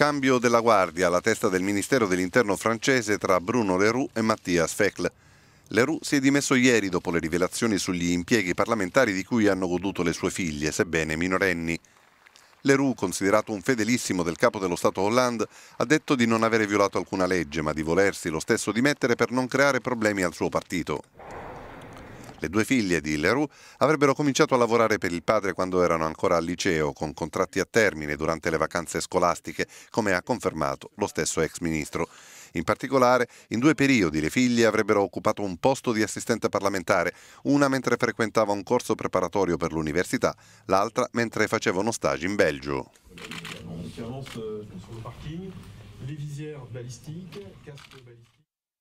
Cambio della guardia alla testa del Ministero dell'Interno francese tra Bruno Leroux e Mattias Fekl. Leroux si è dimesso ieri dopo le rivelazioni sugli impieghi parlamentari di cui hanno goduto le sue figlie, sebbene minorenni. Leroux, considerato un fedelissimo del capo dello Stato Hollande, ha detto di non avere violato alcuna legge, ma di volersi lo stesso dimettere per non creare problemi al suo partito. Le due figlie di Leroux avrebbero cominciato a lavorare per il padre quando erano ancora al liceo, con contratti a termine durante le vacanze scolastiche, come ha confermato lo stesso ex ministro. In particolare, in due periodi le figlie avrebbero occupato un posto di assistente parlamentare, una mentre frequentava un corso preparatorio per l'università, l'altra mentre faceva uno stage in Belgio. Eh, Les visières balistiques, casques balistiques.